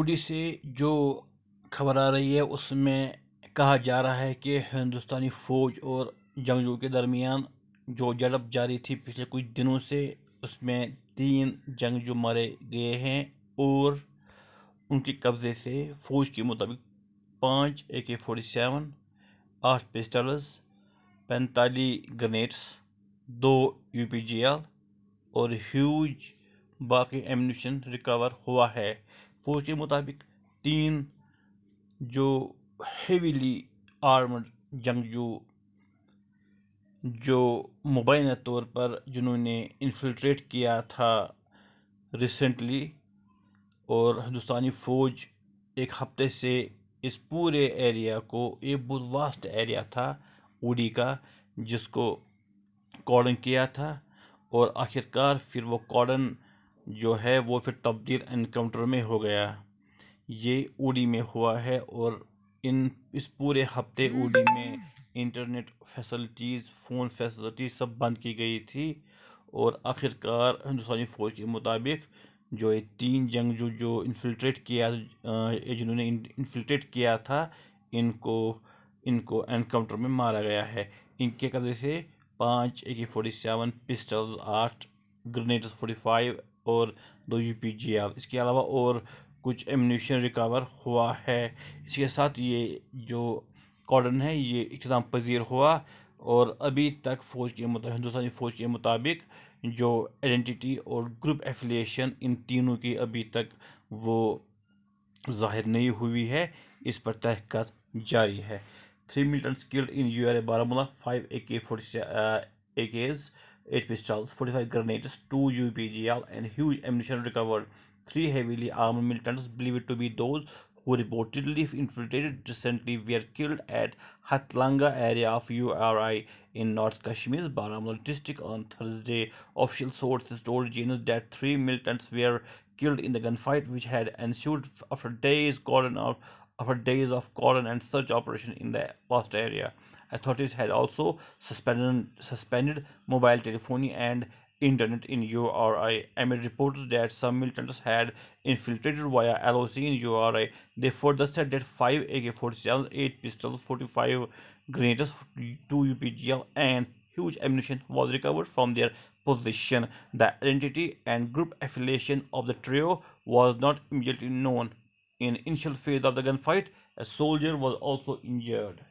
OD से जो खबर आ रही है उसमें कहा जा रहा है कि हिंदुस्तानी फ़ौज और जंगजू के दरमियान जो झड़प जारी थी पिछले कुछ दिनों से उसमें तीन जंगजू मारे गए हैं और उनके कब्ज़े से फ़ौज के मुताबिक पाँच ए के फोर्टी सेवन आठ पिस्टल्स पैंतालीस ग्रनेड्स दो यू पी जी एल और ह्यूज बाकी एमिनेशन रिकवर हुआ है फौज के मुताबिक तीन जो हेवीली आर्मड जंगजू जो मुबैन तौर पर जिन्होंने इन्फिल्ट्रेट किया था रिसेंटली और हिंदुस्तानी फ़ौज एक हफ्ते से इस पूरे एरिया को एक बहुत वास्ट एरिया था उड़ी का जिसको कॉर्डन किया था और आखिरकार फिर वो कॉर्डन जो है वो फिर तब्दील इनकाउंटर में हो गया ये उड़ी में हुआ है और इन इस पूरे हफ्ते उड़ी में इंटरनेट फैसिलिटीज़ फ़ोन फैसिलिटीज़ सब बंद की गई थी और आखिरकार हिंदुस्तानी फ़ौज के मुताबिक जो ये तीन जंग जो जो इन्फिल्ट्रेट किया जिन्होंने इन्फिल्ट्रेट किया था इनको इनको एनकाउंटर में मारा गया है इनके कदे से पाँच A K forty seven pistols आठ ग्रेनेड्स फोर्टी फाइव और दो यू पी जी आर इसके अलावा और कुछ एमिनेशन रिकवर हुआ है इसके साथ ये जो कॉर्डन है ये इकदाम पजीर हुआ और अभी तक फ़ौज के मुताबिक हिंदुस्तानी फ़ौज के मुताबिक जो आइडेंटिटी और ग्रुप एफिलिएशन इन तीनों की अभी तक वो जाहिर नहीं हुई है इस पर तहकत जारी है three militants killed in U R A Baramulla five A K forty A K's 8 pistols, 45 grenades, 2 UPGL and huge ammunition recovered. Three heavily armed militants believed to be those who reportedly infiltrated recently were killed at Hatlanga area of URI in North Kashmir's Baramulla district on Thursday. Official sources told Janus that three militants were killed in the gunfight which had ensued after days cordon of after days of cordon and search operation in the vast area authorities had also suspended, suspended mobile telephony and internet in URI amid reports that some militants had infiltrated via LOC in URI. They further said that 5 AK-47s, 8 pistols, 45 grenades, 2 UPGL and huge ammunition was recovered from their position. The identity and group affiliation of the trio was not immediately known. In initial phase of the gunfight, a soldier was also injured.